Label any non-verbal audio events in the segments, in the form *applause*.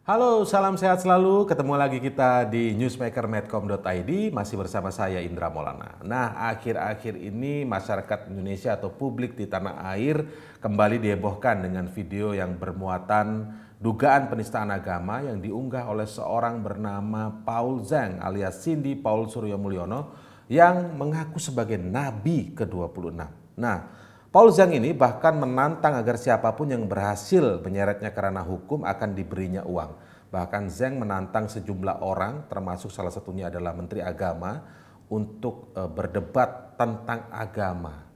Halo, salam sehat selalu. Ketemu lagi kita di newsmaker.medcom.id masih bersama saya Indra Molana. Nah, akhir-akhir ini masyarakat Indonesia atau publik di tanah air kembali dihebohkan dengan video yang bermuatan dugaan penistaan agama yang diunggah oleh seorang bernama Paul Zhang alias Cindy Paul Suryo Mulyono yang mengaku sebagai nabi ke-26. Nah, Paul Zhang ini bahkan menantang agar siapapun yang berhasil menyeretnya karena hukum akan diberinya uang. Bahkan Zeng menantang sejumlah orang, termasuk salah satunya adalah Menteri Agama, untuk eh, berdebat tentang agama.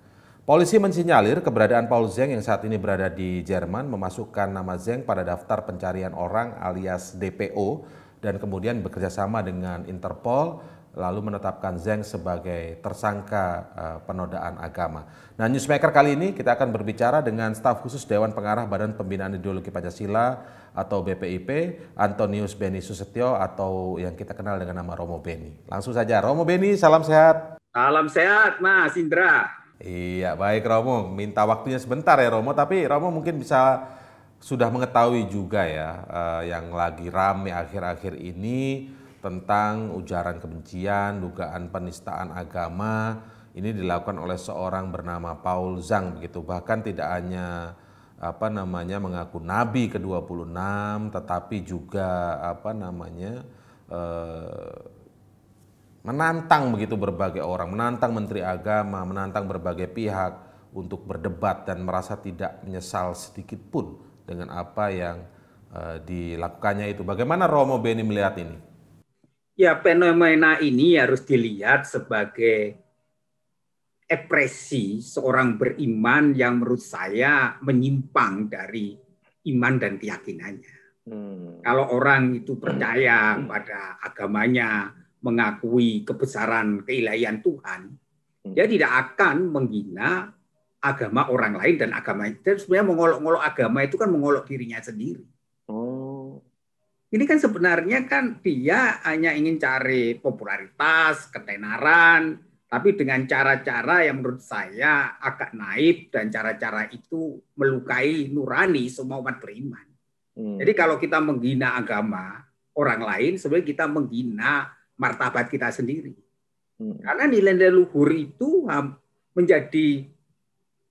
Polisi mensinyalir keberadaan Paul Zeng yang saat ini berada di Jerman memasukkan nama Zeng pada daftar pencarian orang alias DPO dan kemudian bekerjasama dengan Interpol lalu menetapkan Zeng sebagai tersangka eh, penodaan agama. Nah, newsmaker kali ini kita akan berbicara dengan staf khusus Dewan Pengarah Badan Pembinaan Ideologi Pancasila atau BPIP, Antonius Beni Susetio atau yang kita kenal dengan nama Romo Beni. Langsung saja, Romo Beni, salam sehat. Salam sehat, Mas Indra. Iya, baik Romo. Minta waktunya sebentar ya Romo, tapi Romo mungkin bisa sudah mengetahui juga ya uh, yang lagi rame akhir-akhir ini tentang ujaran kebencian, dugaan penistaan agama. Ini dilakukan oleh seorang bernama Paul Zhang begitu. Bahkan tidak hanya apa namanya mengaku nabi ke-26 tetapi juga apa namanya eh, menantang begitu berbagai orang, menantang menteri agama, menantang berbagai pihak untuk berdebat dan merasa tidak menyesal sedikit pun dengan apa yang eh, dilakukannya itu. Bagaimana Romo Beni melihat ini? Ya fenomena ini harus dilihat sebagai ekspresi seorang beriman yang menurut saya menyimpang dari iman dan keyakinannya. Hmm. Kalau orang itu percaya hmm. pada agamanya, mengakui kebesaran keilahian Tuhan, hmm. dia tidak akan menghina agama orang lain dan agama itu sebenarnya mengolok-ngolok agama itu kan mengolok dirinya sendiri. Ini kan sebenarnya kan dia hanya ingin cari popularitas, ketenaran, tapi dengan cara-cara yang menurut saya agak naib dan cara-cara itu melukai nurani semua umat beriman. Hmm. Jadi kalau kita menghina agama orang lain, sebenarnya kita menghina martabat kita sendiri. Hmm. Karena nilai-nilai luhur itu menjadi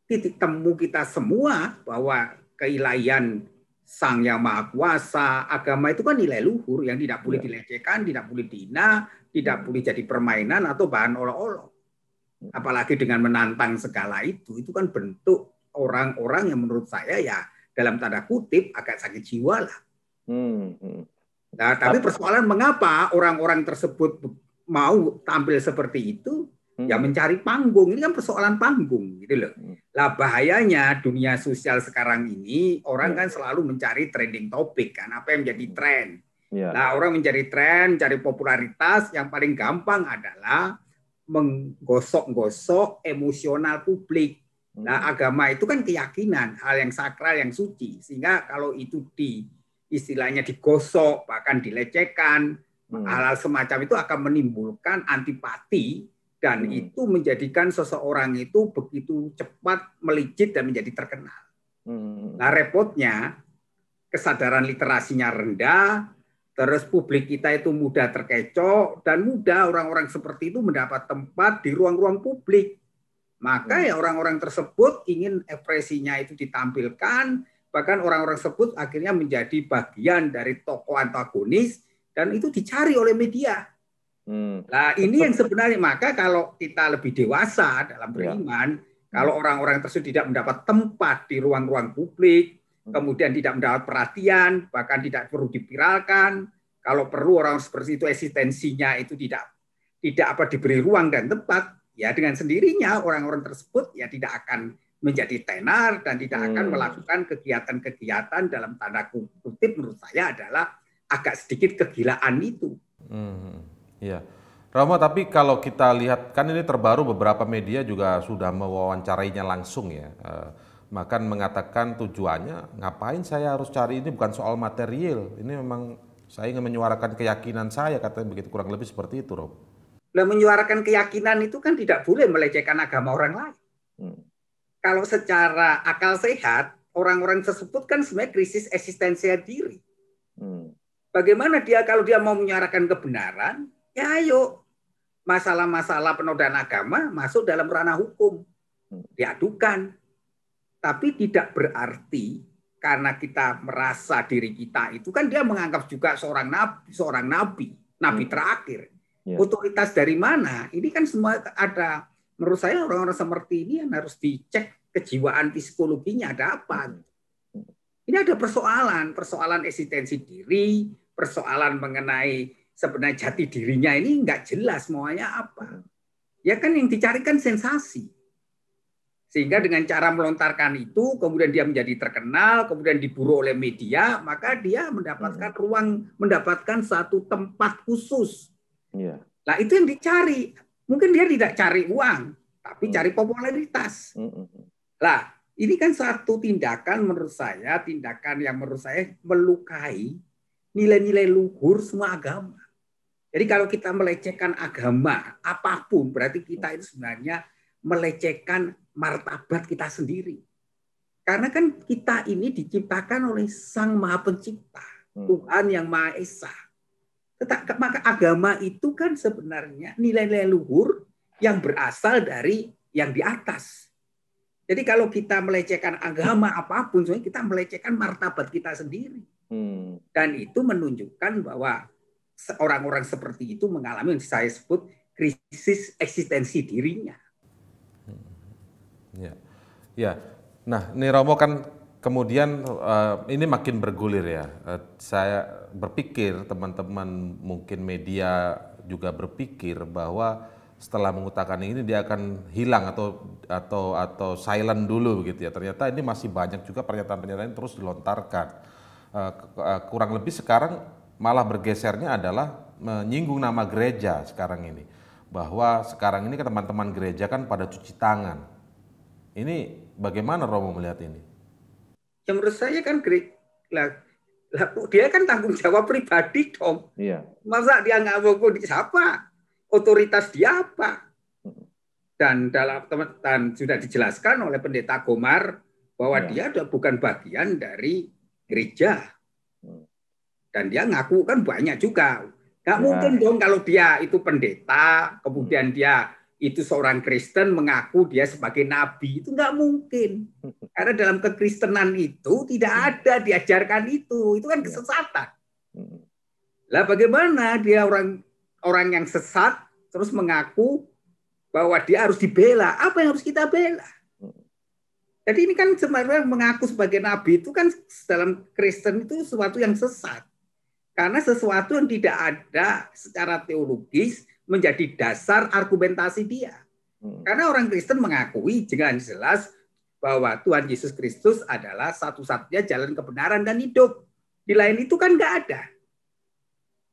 titik temu kita semua bahwa keilahian Sang Yang Maha Kuasa, agama itu kan nilai luhur yang tidak boleh iya. dilecehkan, tidak boleh dihina, tidak hmm. boleh jadi permainan atau bahan olah-olah. Hmm. Apalagi dengan menantang segala itu, itu kan bentuk orang-orang yang menurut saya ya dalam tanda kutip agak sakit jiwa lah. Hmm, nah, tapi persoalan mengapa orang-orang tersebut mau tampil seperti itu? Hmm. Ya mencari panggung, ini kan persoalan panggung gitu loh. Hmm. Lah bahayanya dunia sosial sekarang ini orang hmm. kan selalu mencari trending topik kan, apa yang menjadi hmm. tren. Yeah. Ya. Nah orang mencari tren, cari popularitas, yang paling gampang adalah menggosok-gosok emosional publik. Nah agama itu kan keyakinan, hal yang sakral, yang suci. Sehingga kalau itu di istilahnya digosok, bahkan dilecehkan, hmm. hal-hal semacam itu akan menimbulkan antipati dan hmm. itu menjadikan seseorang itu begitu cepat melicit dan menjadi terkenal. Hmm. Nah repotnya kesadaran literasinya rendah, terus publik kita itu mudah terkecoh dan mudah orang-orang seperti itu mendapat tempat di ruang-ruang publik. Maka hmm. ya orang-orang tersebut ingin ekspresinya itu ditampilkan, bahkan orang-orang tersebut akhirnya menjadi bagian dari tokoh antagonis dan itu dicari oleh media. Hmm. Nah ini yang sebenarnya maka kalau kita lebih dewasa dalam ya. beriman, ya. kalau orang-orang tersebut tidak mendapat tempat di ruang-ruang publik, hmm. kemudian tidak mendapat perhatian, bahkan tidak perlu dipiralkan, kalau perlu orang seperti itu eksistensinya itu tidak tidak apa diberi ruang dan tempat, ya dengan sendirinya orang-orang tersebut ya tidak akan menjadi tenar dan tidak hmm. akan melakukan kegiatan-kegiatan dalam tanda kutip menurut saya adalah agak sedikit kegilaan itu. Hmm. Iya. Rama, tapi kalau kita lihat kan ini terbaru beberapa media juga sudah mewawancarainya langsung ya. Makan eh, mengatakan tujuannya ngapain saya harus cari ini bukan soal material. Ini memang saya ingin menyuarakan keyakinan saya katanya begitu kurang lebih seperti itu, Rob. Nah, menyuarakan keyakinan itu kan tidak boleh melecehkan agama orang lain. Hmm. Kalau secara akal sehat, orang-orang tersebut kan sebenarnya krisis eksistensial diri. Hmm. Bagaimana dia kalau dia mau menyuarakan kebenaran, Ya ayo, masalah-masalah penodaan agama masuk dalam ranah hukum. Diadukan. Tapi tidak berarti karena kita merasa diri kita itu kan dia menganggap juga seorang nabi, seorang nabi, nabi hmm. terakhir. Ya. Otoritas dari mana? Ini kan semua ada menurut saya orang-orang seperti ini yang harus dicek kejiwaan psikologinya ada apa. Hmm. Ini ada persoalan, persoalan eksistensi diri, persoalan mengenai sebenarnya jati dirinya ini nggak jelas maunya apa. Ya kan yang dicarikan sensasi. Sehingga dengan cara melontarkan itu, kemudian dia menjadi terkenal, kemudian diburu oleh media, maka dia mendapatkan hmm. ruang, mendapatkan satu tempat khusus. Yeah. Iya. Nah itu yang dicari. Mungkin dia tidak cari uang, tapi hmm. cari popularitas. Hmm, lah ini kan satu tindakan menurut saya, tindakan yang menurut saya melukai nilai-nilai luhur semua agama. Jadi kalau kita melecehkan agama apapun berarti kita itu sebenarnya melecehkan martabat kita sendiri. Karena kan kita ini diciptakan oleh Sang Maha Pencipta, hmm. Tuhan yang Maha Esa. Tetap, maka agama itu kan sebenarnya nilai-nilai luhur yang berasal dari yang di atas. Jadi kalau kita melecehkan agama apapun, sebenarnya kita melecehkan martabat kita sendiri. Hmm. Dan itu menunjukkan bahwa orang-orang seperti itu mengalami yang saya sebut krisis eksistensi dirinya. Hmm. Ya, ya. Nah, ini Romo kan kemudian uh, ini makin bergulir ya. Uh, saya berpikir teman-teman mungkin media juga berpikir bahwa setelah mengutakan ini dia akan hilang atau atau atau silent dulu begitu ya. Ternyata ini masih banyak juga pernyataan-pernyataan terus dilontarkan. Uh, kurang lebih sekarang malah bergesernya adalah menyinggung nama gereja sekarang ini. Bahwa sekarang ini ke teman-teman gereja kan pada cuci tangan. Ini bagaimana Romo melihat ini? Ya menurut saya kan dia kan tanggung jawab pribadi dong. Iya. Masa dia nggak mau siapa? Otoritas dia apa? Dan dalam teman dan sudah dijelaskan oleh pendeta Gomar bahwa iya. dia bukan bagian dari gereja dan dia ngaku kan banyak juga. Gak ya. mungkin dong kalau dia itu pendeta, kemudian hmm. dia itu seorang Kristen mengaku dia sebagai nabi itu nggak mungkin hmm. karena dalam kekristenan itu tidak hmm. ada diajarkan itu itu kan ya. kesesatan lah bagaimana dia orang orang yang sesat terus mengaku bahwa dia harus dibela apa yang harus kita bela jadi ini kan sebenarnya mengaku sebagai nabi itu kan dalam Kristen itu sesuatu yang sesat karena sesuatu yang tidak ada secara teologis menjadi dasar argumentasi dia. Hmm. Karena orang Kristen mengakui dengan jelas bahwa Tuhan Yesus Kristus adalah satu-satunya jalan kebenaran dan hidup. Di lain itu kan nggak ada.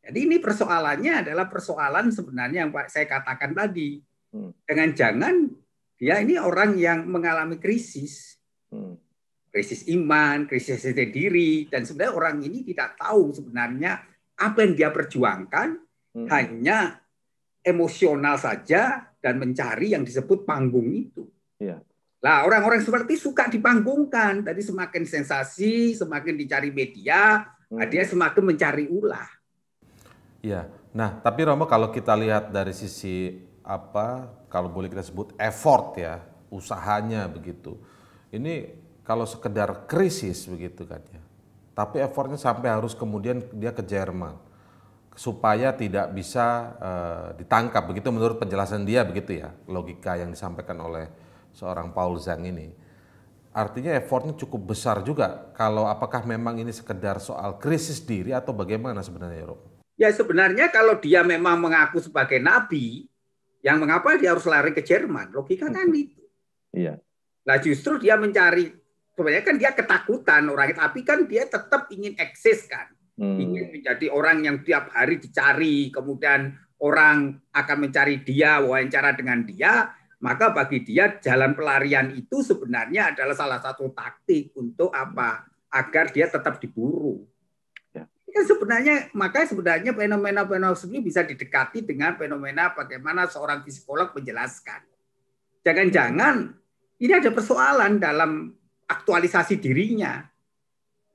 Jadi ini persoalannya adalah persoalan sebenarnya yang saya katakan tadi. Hmm. Dengan jangan dia ini orang yang mengalami krisis. Hmm krisis iman, krisis sendiri diri, dan sebenarnya orang ini tidak tahu sebenarnya apa yang dia perjuangkan, hmm. hanya emosional saja dan mencari yang disebut panggung itu. Ya. Lah orang-orang seperti suka dipanggungkan. Tadi semakin sensasi, semakin dicari media, hmm. dia semakin mencari ulah. Ya. Nah, tapi Romo kalau kita lihat dari sisi apa kalau boleh kita sebut effort ya, usahanya begitu. Ini kalau sekedar krisis begitu kan ya. Tapi effortnya sampai harus kemudian dia ke Jerman supaya tidak bisa uh, ditangkap begitu menurut penjelasan dia begitu ya logika yang disampaikan oleh seorang Paul Zhang ini. Artinya effortnya cukup besar juga. Kalau apakah memang ini sekedar soal krisis diri atau bagaimana sebenarnya Eropa? Ya sebenarnya kalau dia memang mengaku sebagai nabi, yang mengapa dia harus lari ke Jerman? Logika kan hmm. itu. Iya. Nah justru dia mencari kebanyakan dia ketakutan orang tapi kan dia tetap ingin eksis kan hmm. ingin menjadi orang yang tiap hari dicari kemudian orang akan mencari dia wawancara dengan dia maka bagi dia jalan pelarian itu sebenarnya adalah salah satu taktik untuk apa agar dia tetap diburu ya. kan sebenarnya maka sebenarnya fenomena fenomena ini bisa didekati dengan fenomena bagaimana seorang psikolog menjelaskan jangan-jangan ini ada persoalan dalam aktualisasi dirinya.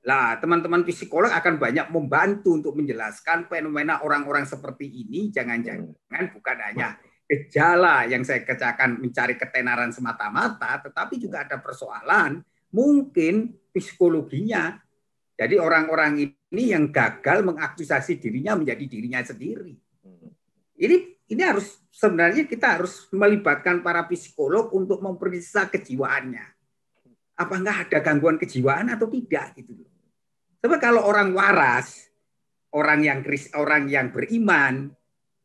Lah, teman-teman psikolog akan banyak membantu untuk menjelaskan fenomena orang-orang seperti ini. Jangan-jangan bukan hanya gejala yang saya kerjakan mencari ketenaran semata-mata, tetapi juga ada persoalan mungkin psikologinya. Jadi orang-orang ini yang gagal mengaktualisasi dirinya menjadi dirinya sendiri. Ini ini harus sebenarnya kita harus melibatkan para psikolog untuk memperiksa kejiwaannya apakah ada gangguan kejiwaan atau tidak gitu loh. Sebab kalau orang waras, orang yang orang yang beriman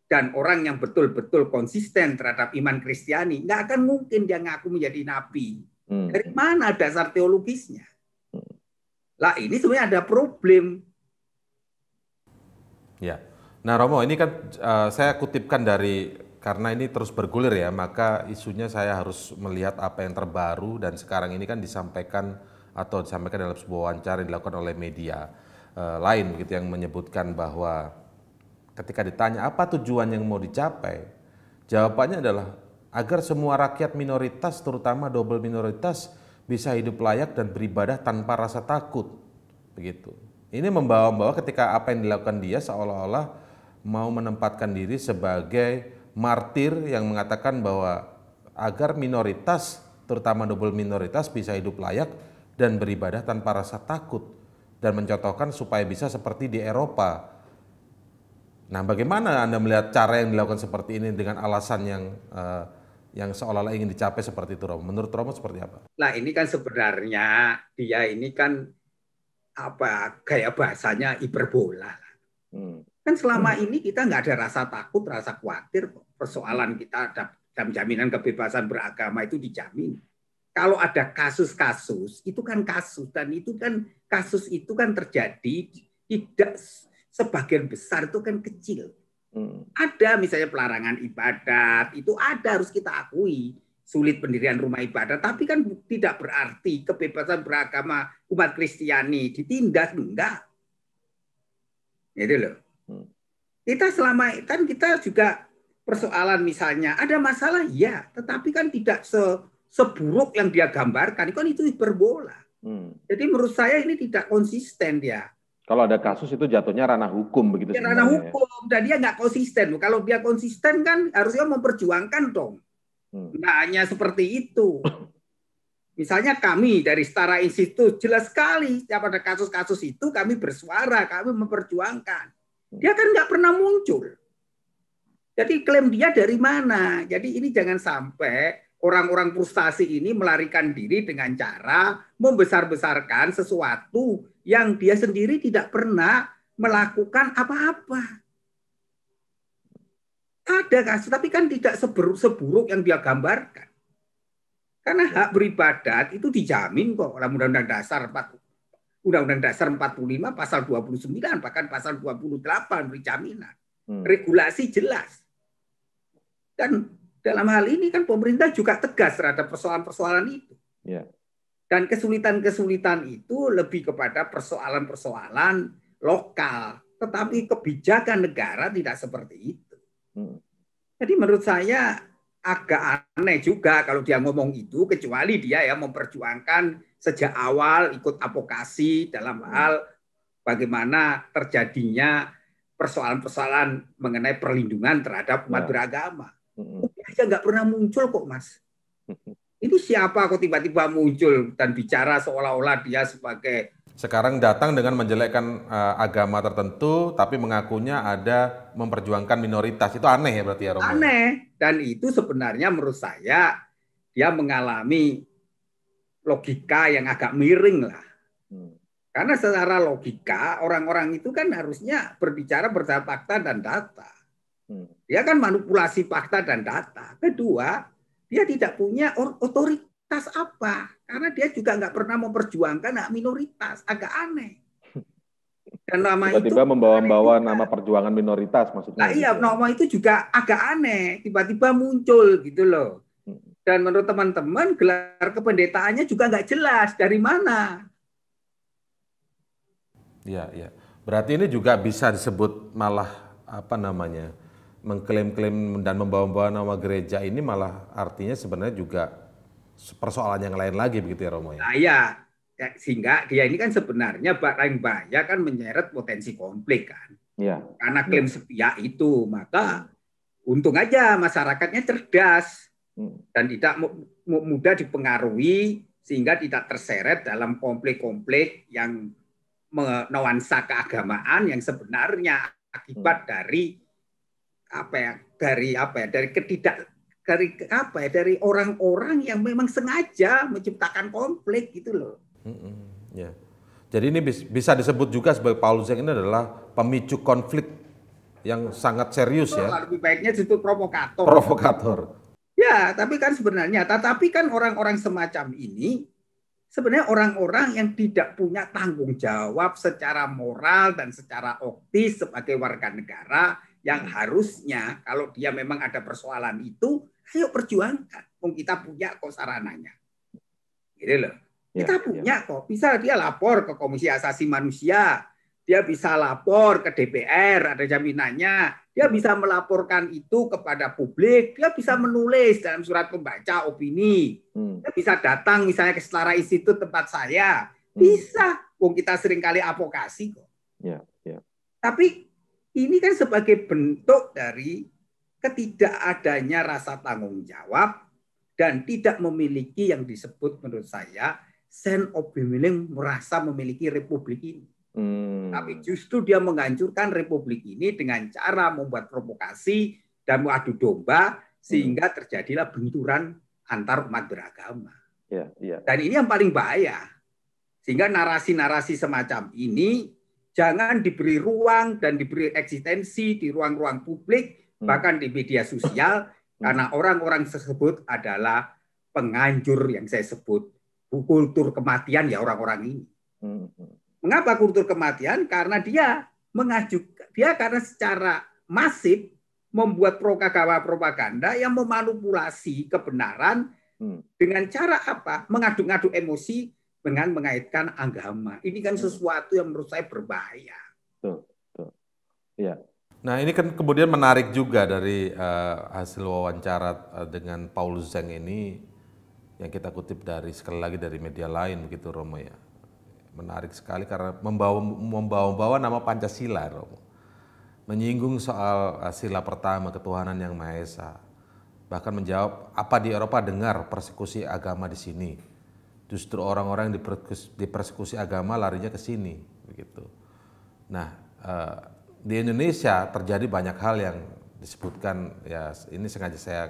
dan orang yang betul-betul konsisten terhadap iman Kristiani, nggak akan mungkin dia ngaku menjadi nabi. Hmm. Dari mana dasar teologisnya? Hmm. Lah ini sebenarnya ada problem. Ya. Nah Romo, ini kan uh, saya kutipkan dari karena ini terus bergulir ya, maka isunya saya harus melihat apa yang terbaru dan sekarang ini kan disampaikan atau disampaikan dalam sebuah wawancara yang dilakukan oleh media eh, lain gitu yang menyebutkan bahwa ketika ditanya apa tujuan yang mau dicapai, jawabannya adalah agar semua rakyat minoritas terutama double minoritas bisa hidup layak dan beribadah tanpa rasa takut. Begitu. Ini membawa-bawa ketika apa yang dilakukan dia seolah-olah mau menempatkan diri sebagai martir yang mengatakan bahwa agar minoritas, terutama double minoritas bisa hidup layak dan beribadah tanpa rasa takut dan mencontohkan supaya bisa seperti di Eropa. Nah, bagaimana Anda melihat cara yang dilakukan seperti ini dengan alasan yang uh, yang seolah-olah ingin dicapai seperti itu, Romo? Menurut Romo seperti apa? Nah, ini kan sebenarnya dia ini kan apa kayak bahasanya hiperbola. Hmm. Kan selama hmm. ini kita nggak ada rasa takut, rasa khawatir persoalan kita ada dan jaminan kebebasan beragama itu dijamin. Kalau ada kasus-kasus, itu kan kasus dan itu kan kasus itu kan terjadi tidak sebagian besar itu kan kecil. Hmm. Ada misalnya pelarangan ibadat, itu ada harus kita akui sulit pendirian rumah ibadah, tapi kan tidak berarti kebebasan beragama umat Kristiani ditindas enggak. Itu loh. Kita selama kan kita juga persoalan misalnya ada masalah ya, tetapi kan tidak se seburuk yang dia gambarkan kan itu hiperbola. Hmm. Jadi menurut saya ini tidak konsisten dia. Kalau ada kasus itu jatuhnya ranah hukum begitu. Ya, ranah ya. hukum dan dia nggak konsisten. Kalau dia konsisten kan harusnya memperjuangkan dong. Hmm. Nggak hanya seperti itu. *laughs* Misalnya kami dari Setara Institut jelas sekali ya pada kasus-kasus itu kami bersuara, kami memperjuangkan. Dia kan nggak pernah muncul. Jadi klaim dia dari mana? Jadi ini jangan sampai orang-orang frustasi ini melarikan diri dengan cara membesar-besarkan sesuatu yang dia sendiri tidak pernah melakukan apa-apa. Ada kasus, tapi kan tidak seburuk, seburuk yang dia gambarkan. Karena hak beribadat itu dijamin kok dalam Undang-Undang Dasar 4, Undang-Undang Dasar 45 pasal 29 bahkan pasal 28 beri jaminan. Hmm. Regulasi jelas. Dan dalam hal ini kan pemerintah juga tegas terhadap persoalan-persoalan itu. Ya. Dan kesulitan-kesulitan itu lebih kepada persoalan-persoalan lokal. Tetapi kebijakan negara tidak seperti itu. Hmm. Jadi menurut saya agak aneh juga kalau dia ngomong itu, kecuali dia ya memperjuangkan sejak awal ikut apokasi dalam hmm. hal bagaimana terjadinya persoalan-persoalan mengenai perlindungan terhadap ya. umat ya. beragama. Hmm. Ini aja nggak pernah muncul kok, Mas. Hmm. Ini siapa kok tiba-tiba muncul dan bicara seolah-olah dia sebagai sekarang datang dengan menjelekkan uh, agama tertentu tapi mengakunya ada memperjuangkan minoritas itu aneh ya berarti ya Romo. Aneh dan itu sebenarnya menurut saya dia mengalami logika yang agak miring lah. Hmm. Karena secara logika orang-orang itu kan harusnya berbicara berdasarkan fakta dan data. Hmm. Dia kan manipulasi fakta dan data. Kedua, dia tidak punya otoritas apa. Karena dia juga nggak pernah memperjuangkan hak minoritas. Agak aneh. *laughs* Dan nama Tiba-tiba membawa-bawa nama perjuangan minoritas maksudnya. Nah, iya, gitu. nama itu juga agak aneh. Tiba-tiba muncul gitu loh. Dan menurut teman-teman, gelar kependetaannya juga nggak jelas dari mana. Iya, iya. Berarti ini juga bisa disebut malah apa namanya mengklaim-klaim dan membawa-bawa nama gereja ini malah artinya sebenarnya juga persoalan yang lain lagi begitu ya Romo ya. Nah, iya. ya. sehingga dia ini kan sebenarnya barang bahaya kan menyeret potensi konflik kan. Ya. Karena klaim ya. sepihak itu maka untung aja masyarakatnya cerdas dan tidak mudah dipengaruhi sehingga tidak terseret dalam komplek-komplek yang menuansa keagamaan yang sebenarnya akibat hmm. dari apa ya dari apa ya dari ketidak dari apa ya dari orang-orang yang memang sengaja menciptakan konflik gitu loh. Mm Jadi ini bisa disebut juga sebagai Paulus yang ini adalah pemicu konflik yang sangat serius itu ya. Lebih baiknya itu provokator. Provokator. Ya, tapi kan sebenarnya, tetapi kan orang-orang semacam ini sebenarnya orang-orang yang tidak punya tanggung jawab secara moral dan secara optis sebagai warga negara yang hmm. harusnya kalau dia memang ada persoalan itu, ayo perjuangkan. Mungkin kita punya kok sarananya. Gitu loh. Ya, kita ya, ya. punya ya. kok. Bisa dia lapor ke Komisi Asasi Manusia, dia bisa lapor ke DPR, ada jaminannya. Dia bisa melaporkan itu kepada publik, dia bisa menulis dalam surat pembaca opini. Hmm. Dia bisa datang misalnya ke Setara Institut tempat saya. Hmm. Bisa. Wong kita seringkali advokasi kok. Ya, ya. Tapi ini kan sebagai bentuk dari ketidakadanya rasa tanggung jawab dan tidak memiliki yang disebut menurut saya sense of belonging merasa memiliki republik ini. Hmm. Tapi justru dia menghancurkan republik ini dengan cara membuat provokasi dan mengadu domba sehingga hmm. terjadilah benturan antar umat beragama. Ya, ya. Dan ini yang paling bahaya. Sehingga narasi-narasi semacam ini jangan diberi ruang dan diberi eksistensi di ruang-ruang publik hmm. bahkan di media sosial hmm. karena orang-orang tersebut adalah penganjur yang saya sebut kultur kematian ya orang-orang ini. Hmm. hmm. Mengapa kultur kematian? Karena dia mengajukan dia karena secara masif membuat propaganda yang memanipulasi kebenaran hmm. dengan cara apa? Mengadu-ngadu emosi dengan mengaitkan agama. Ini kan hmm. sesuatu yang menurut saya berbahaya. Ya. Nah, ini kan kemudian menarik juga dari uh, hasil wawancara uh, dengan Paul Zeng ini yang kita kutip dari sekali lagi dari media lain begitu Romo ya menarik sekali karena membawa membawa nama Pancasila Romo. Menyinggung soal eh, sila pertama ketuhanan yang Maha Esa. Bahkan menjawab apa di Eropa dengar persekusi agama di sini. Justru orang-orang yang dipersekusi agama larinya ke sini begitu. Nah, eh, di Indonesia terjadi banyak hal yang disebutkan ya ini sengaja saya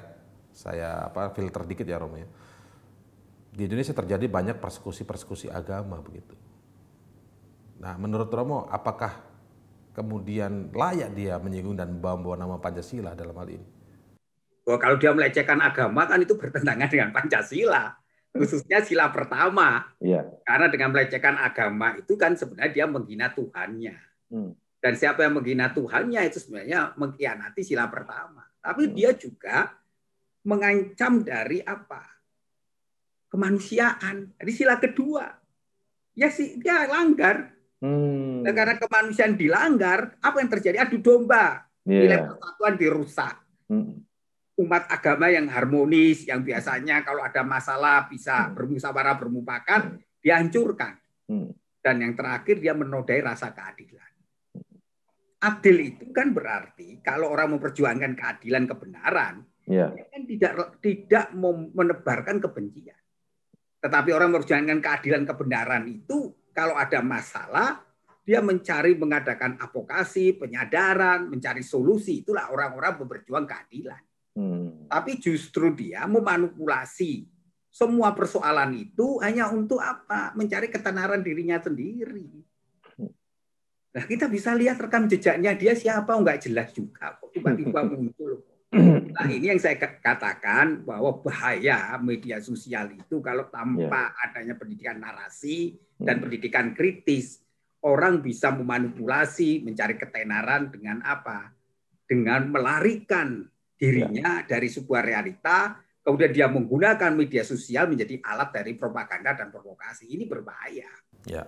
saya apa filter dikit ya Romo ya. Di Indonesia terjadi banyak persekusi-persekusi agama begitu Nah, menurut Romo, apakah kemudian layak dia menyinggung dan membawa nama Pancasila dalam hal ini? Wah, kalau dia melecehkan agama kan itu bertentangan dengan Pancasila, khususnya sila pertama. Iya. Karena dengan melecehkan agama itu kan sebenarnya dia menghina Tuhannya. Hmm. Dan siapa yang menghina Tuhannya itu sebenarnya mengkhianati sila pertama. Tapi hmm. dia juga mengancam dari apa? Kemanusiaan. Jadi sila kedua. Ya sih dia langgar Hmm. Dan karena kemanusiaan dilanggar, apa yang terjadi? Adu domba. Yeah. Nilai persatuan iya. dirusak. Hmm. Umat agama yang harmonis, yang biasanya kalau ada masalah bisa hmm. bermusyawarah bermufakat, hmm. dihancurkan. Hmm. Dan yang terakhir dia menodai rasa keadilan. Adil itu kan berarti kalau orang memperjuangkan keadilan kebenaran, yeah. dia kan tidak tidak menebarkan kebencian. Tetapi orang memperjuangkan keadilan kebenaran itu kalau ada masalah, dia mencari mengadakan advokasi, penyadaran, mencari solusi. Itulah orang-orang berjuang keadilan. Hmm. Tapi justru dia memanipulasi semua persoalan itu hanya untuk apa? Mencari ketenaran dirinya sendiri. Nah kita bisa lihat rekam jejaknya dia siapa nggak jelas juga kok tiba-tiba *laughs* muncul. Nah, ini yang saya katakan bahwa bahaya media sosial itu kalau tanpa yeah. adanya pendidikan narasi hmm. dan pendidikan kritis, orang bisa memanipulasi, mencari ketenaran dengan apa? Dengan melarikan dirinya yeah. dari sebuah realita, kemudian dia menggunakan media sosial menjadi alat dari propaganda dan provokasi. Ini berbahaya. Yeah.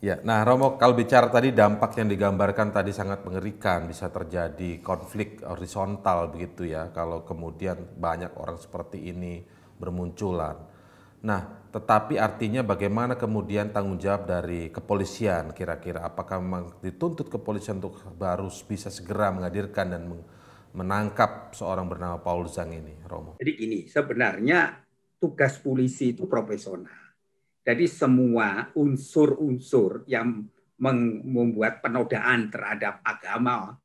Ya, nah Romo kalau bicara tadi dampak yang digambarkan tadi sangat mengerikan bisa terjadi konflik horizontal begitu ya kalau kemudian banyak orang seperti ini bermunculan. Nah, tetapi artinya bagaimana kemudian tanggung jawab dari kepolisian kira-kira apakah memang dituntut kepolisian untuk baru bisa segera menghadirkan dan menangkap seorang bernama Paul Zhang ini, Romo? Jadi ini sebenarnya tugas polisi itu profesional jadi semua unsur-unsur yang membuat penodaan terhadap agama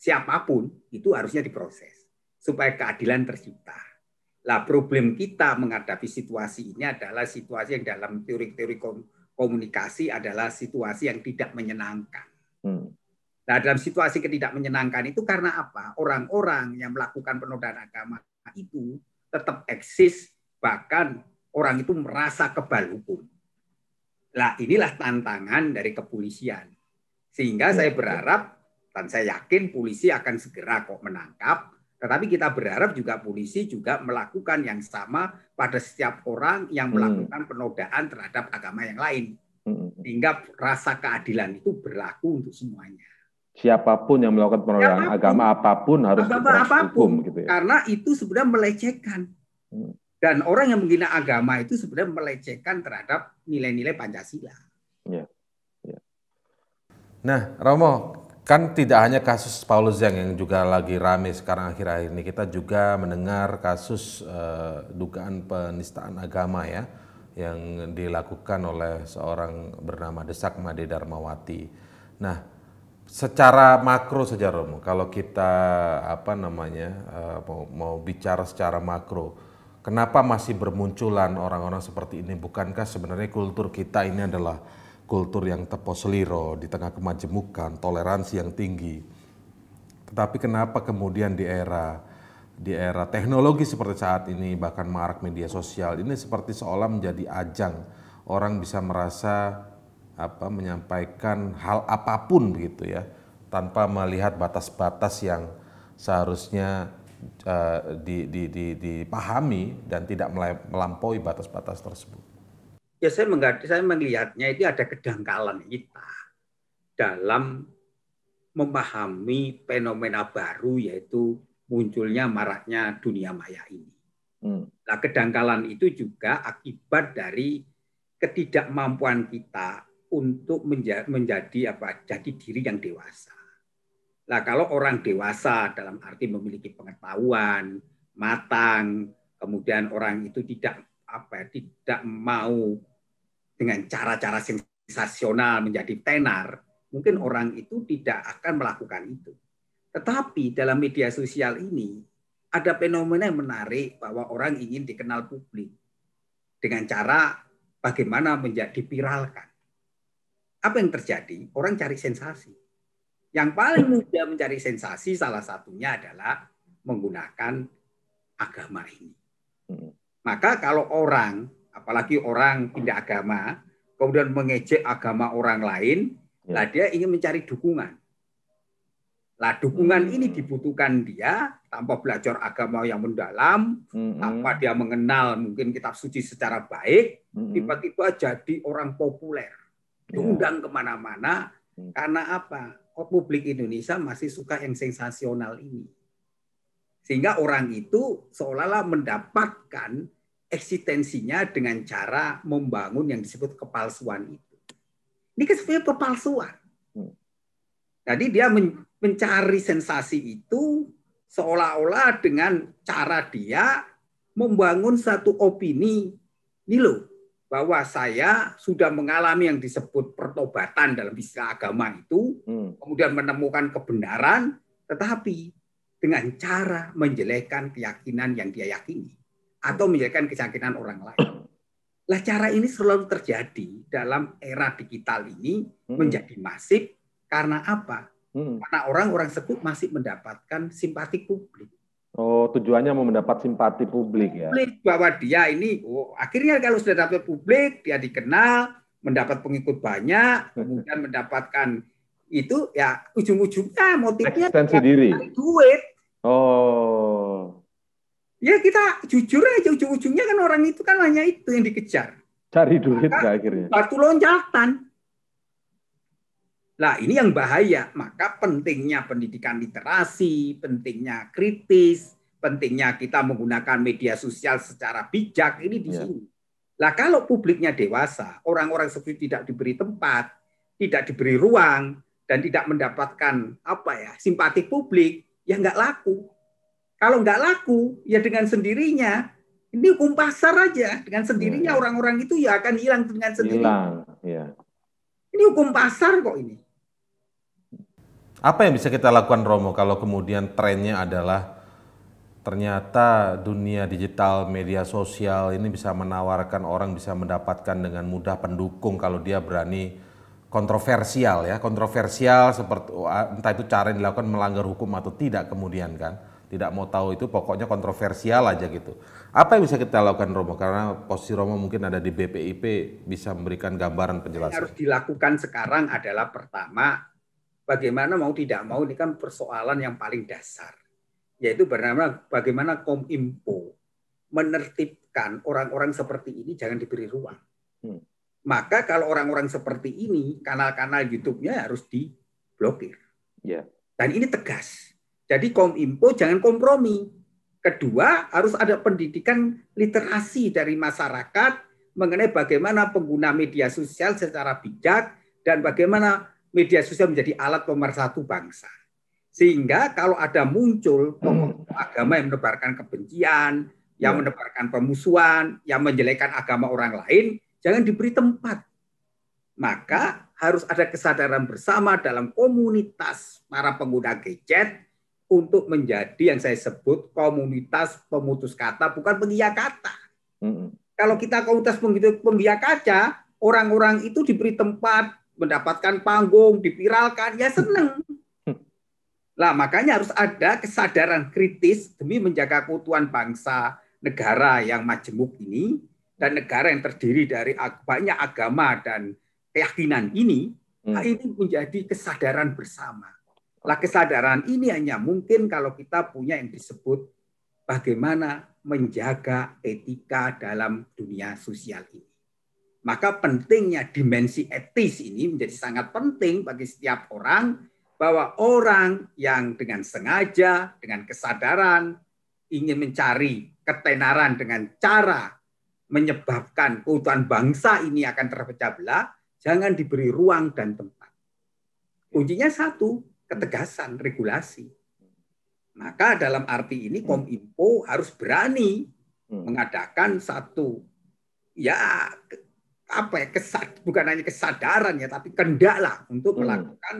siapapun itu harusnya diproses supaya keadilan tercipta. Lah problem kita menghadapi situasi ini adalah situasi yang dalam teori-teori komunikasi adalah situasi yang tidak menyenangkan. Hmm. Nah, dalam situasi ketidak menyenangkan itu karena apa? Orang-orang yang melakukan penodaan agama itu tetap eksis bahkan orang itu merasa kebal hukum. Nah inilah tantangan dari kepolisian. Sehingga saya iya, iya. berharap dan saya yakin polisi akan segera kok menangkap. Tetapi kita berharap juga polisi juga melakukan yang sama pada setiap orang yang hmm. melakukan penodaan terhadap agama yang lain. Hmm. Sehingga rasa keadilan itu berlaku untuk semuanya siapapun yang melakukan penodaan agama apapun harus agama apapun hukum gitu ya. Karena itu sebenarnya melecehkan. Hmm. Dan orang yang menghina agama itu sebenarnya melecehkan terhadap nilai-nilai Pancasila. Ya. Ya. Nah, Romo, kan tidak hanya kasus Paulus yang yang juga lagi rame sekarang akhir-akhir ini, kita juga mendengar kasus eh, dugaan penistaan agama ya, yang dilakukan oleh seorang bernama Desak Made Darmawati. Nah, secara makro saja Romo, kalau kita apa namanya eh, mau, mau bicara secara makro, kenapa masih bermunculan orang-orang seperti ini? Bukankah sebenarnya kultur kita ini adalah kultur yang teposeliro di tengah kemajemukan, toleransi yang tinggi. Tetapi kenapa kemudian di era di era teknologi seperti saat ini bahkan marak media sosial ini seperti seolah menjadi ajang orang bisa merasa apa menyampaikan hal apapun begitu ya tanpa melihat batas-batas yang seharusnya uh, di, di, di, dipahami dan tidak melampaui batas-batas tersebut. Ya saya mengganti, saya melihatnya itu ada kedangkalan kita dalam memahami fenomena baru yaitu munculnya maraknya dunia maya ini. Hmm. Nah kedangkalan itu juga akibat dari ketidakmampuan kita untuk menjadi apa jadi diri yang dewasa Nah, kalau orang dewasa dalam arti memiliki pengetahuan, matang, kemudian orang itu tidak apa ya, tidak mau dengan cara-cara sensasional menjadi tenar, mungkin orang itu tidak akan melakukan itu. Tetapi dalam media sosial ini ada fenomena yang menarik bahwa orang ingin dikenal publik dengan cara bagaimana menjadi viralkan. Apa yang terjadi? Orang cari sensasi yang paling mudah mencari sensasi salah satunya adalah menggunakan agama ini. Hmm. Maka kalau orang, apalagi orang tidak agama, kemudian mengejek agama orang lain, ya. lah dia ingin mencari dukungan. Lah dukungan hmm. ini dibutuhkan dia tanpa belajar agama yang mendalam, hmm. tanpa dia mengenal mungkin kitab suci secara baik, tiba hmm. tiba-tiba jadi orang populer, ya. diundang ya. kemana-mana. Hmm. Karena apa? publik Indonesia masih suka yang sensasional ini. Sehingga orang itu seolah-olah mendapatkan eksistensinya dengan cara membangun yang disebut kepalsuan itu. Ini kan kepalsuan. Hmm. Jadi dia mencari sensasi itu seolah-olah dengan cara dia membangun satu opini. Ini loh, bahwa saya sudah mengalami yang disebut pertobatan dalam istilah agama itu, hmm. kemudian menemukan kebenaran, tetapi dengan cara menjelekan keyakinan yang dia yakini atau menjelekan keyakinan orang lain. *coughs* Lah cara ini selalu terjadi dalam era digital ini hmm. menjadi masif karena apa? Hmm. Karena orang-orang sebut masih mendapatkan simpati publik. Oh, tujuannya mau mendapat simpati publik ya. Publik bahwa dia ini oh, akhirnya kalau sudah dapat publik, dia dikenal, mendapat pengikut banyak, *laughs* kemudian mendapatkan itu ya ujung-ujungnya motifnya Ekstensi diri. duit. Oh. Ya kita jujur aja ujung-ujungnya kan orang itu kan hanya itu yang dikejar. Cari duit Maka, ya akhirnya. Batu loncatan. Nah, ini yang bahaya. Maka pentingnya pendidikan literasi, pentingnya kritis, pentingnya kita menggunakan media sosial secara bijak ini di iya. sini. Lah kalau publiknya dewasa, orang-orang seperti tidak diberi tempat, tidak diberi ruang dan tidak mendapatkan apa ya, simpati publik, ya nggak laku. Kalau nggak laku, ya dengan sendirinya ini hukum pasar aja dengan sendirinya iya. orang-orang yeah. itu ya akan hilang dengan sendirinya. Hilang, ya. Ini hukum pasar kok ini. Apa yang bisa kita lakukan Romo kalau kemudian trennya adalah ternyata dunia digital, media sosial ini bisa menawarkan orang bisa mendapatkan dengan mudah pendukung kalau dia berani kontroversial ya, kontroversial seperti entah itu cara yang dilakukan melanggar hukum atau tidak kemudian kan. Tidak mau tahu itu pokoknya kontroversial aja gitu. Apa yang bisa kita lakukan Romo? Karena posisi Romo mungkin ada di BPIP bisa memberikan gambaran penjelasan. Yang harus dilakukan sekarang adalah pertama bagaimana mau tidak mau ini kan persoalan yang paling dasar yaitu bernama bagaimana Kominfo menertibkan orang-orang seperti ini jangan diberi ruang. Hmm. Maka kalau orang-orang seperti ini kanal-kanal YouTube-nya harus diblokir. Ya. Dan ini tegas. Jadi Kominfo jangan kompromi. Kedua, harus ada pendidikan literasi dari masyarakat mengenai bagaimana pengguna media sosial secara bijak dan bagaimana media sosial menjadi alat pemersatu bangsa. Sehingga kalau ada muncul hmm. tokoh agama yang menebarkan kebencian, yang hmm. menebarkan pemusuhan, yang menjelekan agama orang lain, jangan diberi tempat. Maka harus ada kesadaran bersama dalam komunitas para pengguna gadget untuk menjadi yang saya sebut komunitas pemutus kata, bukan pengia kata. Hmm. Kalau kita komunitas pengguna, pengia kaca, orang-orang itu diberi tempat, mendapatkan panggung, dipiralkan, ya seneng. *laughs* Lah makanya harus ada kesadaran kritis demi menjaga keutuhan bangsa negara yang majemuk ini dan negara yang terdiri dari banyak agama dan keyakinan ini, hmm. ini menjadi kesadaran bersama. Lah kesadaran ini hanya mungkin kalau kita punya yang disebut bagaimana menjaga etika dalam dunia sosial ini. Maka pentingnya dimensi etis ini menjadi sangat penting bagi setiap orang bahwa orang yang dengan sengaja, dengan kesadaran ingin mencari ketenaran dengan cara menyebabkan keutuhan bangsa ini akan terpecah belah, jangan diberi ruang dan tempat. Kuncinya satu, ketegasan regulasi. Maka dalam arti ini Kominfo harus berani hmm. mengadakan satu ya apa ya kesad bukan hanya kesadaran ya tapi kendala untuk hmm. melakukan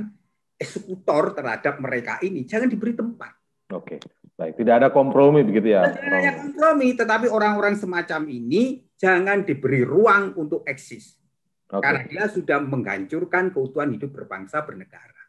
eksekutor terhadap mereka ini jangan diberi tempat. Oke, baik tidak ada kompromi begitu ya. Tidak ada kompromi, tetapi orang-orang semacam ini jangan diberi ruang untuk eksis okay. karena dia sudah menghancurkan keutuhan hidup berbangsa bernegara.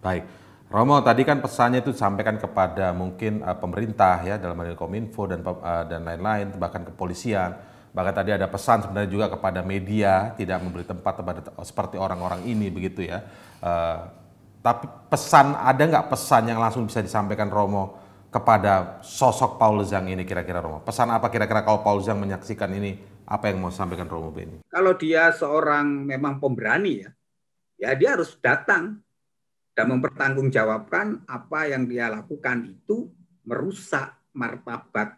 Baik. Romo, tadi kan pesannya itu disampaikan kepada mungkin uh, pemerintah ya dalam hal ini Kominfo dan uh, dan lain-lain bahkan kepolisian. Bahkan tadi ada pesan sebenarnya juga kepada media tidak memberi tempat kepada seperti orang-orang ini begitu ya. Uh, tapi pesan ada nggak pesan yang langsung bisa disampaikan Romo kepada sosok Paul Zhang ini kira-kira Romo? Pesan apa kira-kira kalau Paul Zhang menyaksikan ini apa yang mau disampaikan Romo ini? Kalau dia seorang memang pemberani ya, ya dia harus datang dan mempertanggungjawabkan apa yang dia lakukan itu merusak martabat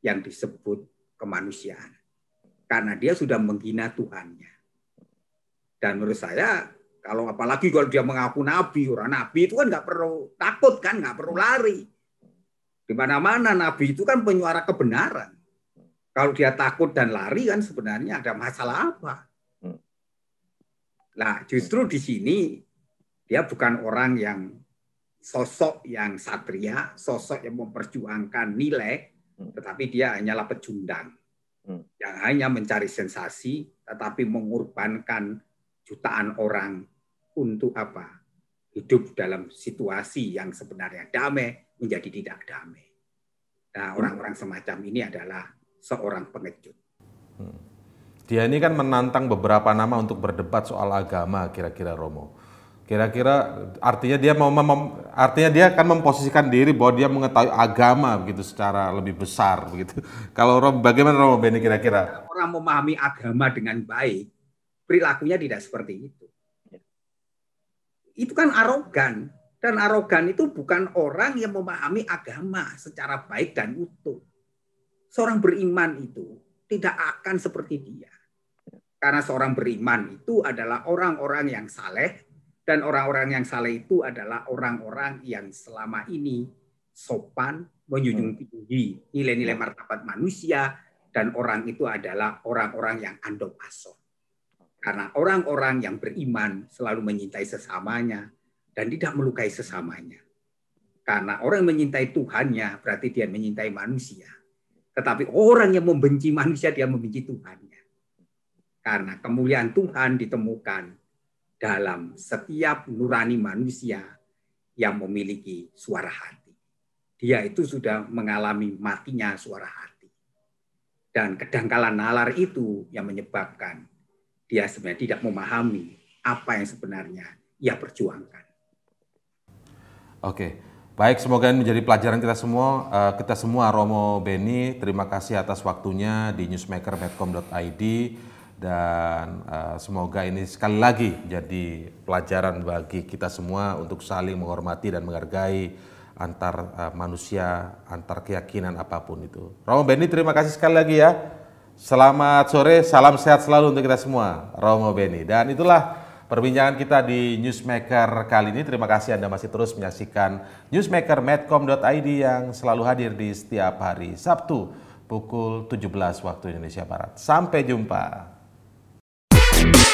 yang disebut kemanusiaan karena dia sudah menghina Tuhannya. Dan menurut saya kalau apalagi kalau dia mengaku nabi, orang nabi itu kan nggak perlu takut kan, nggak perlu lari. Di mana-mana nabi itu kan penyuara kebenaran. Kalau dia takut dan lari kan sebenarnya ada masalah apa? Nah, justru di sini dia bukan orang yang sosok yang satria, sosok yang memperjuangkan nilai, tetapi dia hanyalah pecundang. Hmm. yang hanya mencari sensasi tetapi mengorbankan jutaan orang untuk apa? Hidup dalam situasi yang sebenarnya damai menjadi tidak damai. Nah, hmm. orang-orang semacam ini adalah seorang pengecut. Hmm. Dia ini kan menantang beberapa nama untuk berdebat soal agama kira-kira Romo. Kira-kira artinya dia mau mem, artinya dia akan memposisikan diri bahwa dia mengetahui agama begitu secara lebih besar begitu. *laughs* Kalau bagaimana Romo Beni kira-kira? Orang memahami agama dengan baik, perilakunya tidak seperti itu. Itu kan arogan dan arogan itu bukan orang yang memahami agama secara baik dan utuh. Seorang beriman itu tidak akan seperti dia. Karena seorang beriman itu adalah orang-orang yang saleh dan orang-orang yang saleh itu adalah orang-orang yang selama ini sopan, menjunjung hmm. tinggi nilai-nilai hmm. martabat manusia, dan orang itu adalah orang-orang yang andop aso. Karena orang-orang yang beriman selalu menyintai sesamanya dan tidak melukai sesamanya. Karena orang yang menyintai Tuhannya berarti dia menyintai manusia. Tetapi orang yang membenci manusia dia membenci Tuhannya. Karena kemuliaan Tuhan ditemukan dalam setiap nurani manusia yang memiliki suara hati. Dia itu sudah mengalami matinya suara hati. Dan kedangkalan nalar itu yang menyebabkan dia sebenarnya tidak memahami apa yang sebenarnya ia perjuangkan. Oke, baik semoga ini menjadi pelajaran kita semua. Eh, kita semua Romo Beni, terima kasih atas waktunya di newsmaker.com.id dan uh, semoga ini sekali lagi jadi pelajaran bagi kita semua untuk saling menghormati dan menghargai antar uh, manusia, antar keyakinan apapun itu. Romo Beni terima kasih sekali lagi ya. Selamat sore, salam sehat selalu untuk kita semua, Romo Beni. Dan itulah perbincangan kita di Newsmaker kali ini. Terima kasih Anda masih terus menyaksikan Newsmaker medcom.id yang selalu hadir di setiap hari Sabtu pukul 17 waktu Indonesia Barat. Sampai jumpa.